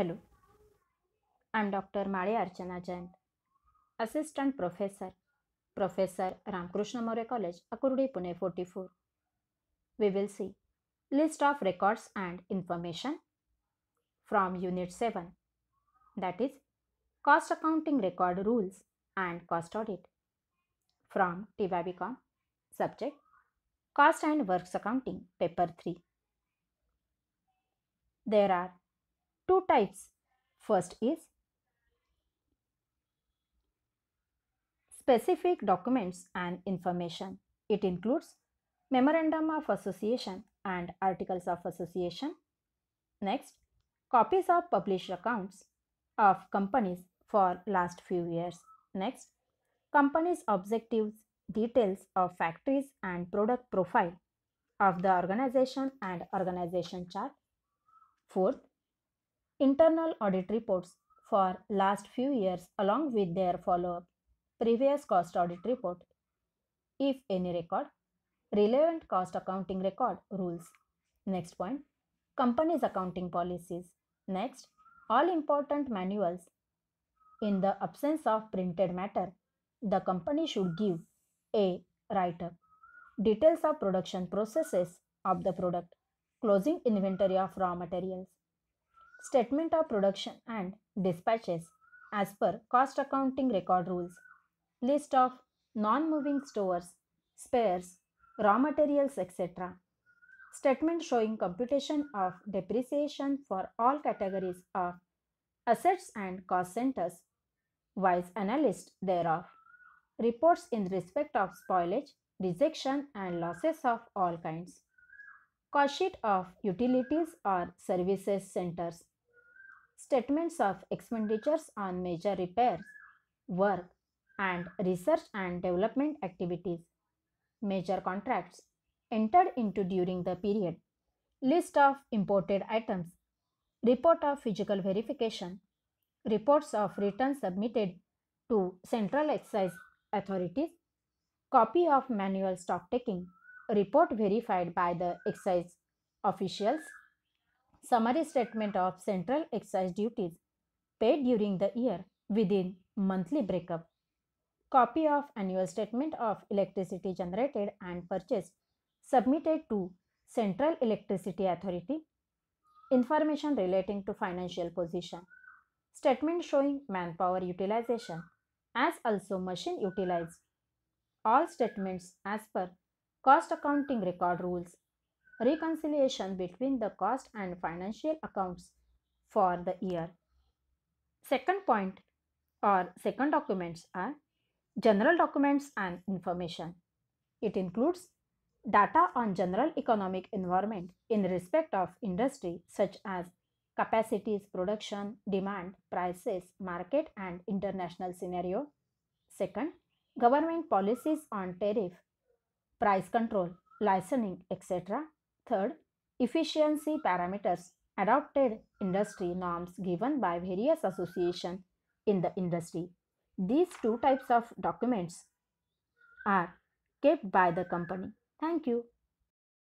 Hello, I'm Dr. Male Archana Jain, Assistant Professor, Professor Ramkrishna More College, Akurdi Pune 44. We will see list of records and information from Unit 7 that is Cost Accounting Record Rules and Cost Audit from TYBCOM subject Cost and Works Accounting Paper 3. There are two types. First is specific documents and information. It includes memorandum of association and articles of association. Next, copies of published accounts of companies for last few years. Next, companies' objectives, details of factories and product profile of the organization and organization chart. Fourth, Internal audit reports for last few years along with their follow-up, previous cost audit report, if any record, relevant cost accounting record rules. Next point, company's accounting policies. Next, all important manuals. In the absence of printed matter, the company should give a write-up, details of production processes of the product, closing inventory of raw materials, statement of production and dispatches as per cost accounting record rules, list of non moving stores, spares, raw materials, etc. Statement showing computation of depreciation for all categories of assets and cost centers, wise analyst thereof. Reports in respect of spoilage, rejection, and losses of all kinds. Cost sheet of utilities or services centers statements of expenditures on major repairs, work, and research and development activities, major contracts entered into during the period, list of imported items, report of physical verification, reports of returns submitted to central excise authorities, copy of manual stock taking, report verified by the excise officials, Summary statement of central excise duties paid during the year within monthly breakup. Copy of annual statement of electricity generated and purchased submitted to Central Electricity Authority. Information relating to financial position. Statement showing manpower utilization as also machine utilized. All statements as per cost accounting record rules reconciliation between the cost and financial accounts for the year. Second point or second documents are general documents and information. It includes data on general economic environment in respect of industry such as capacities, production, demand, prices, market and international scenario. Second, government policies on tariff, price control, licensing, etc. Third, efficiency parameters adopted industry norms given by various associations in the industry. These two types of documents are kept by the company. Thank you.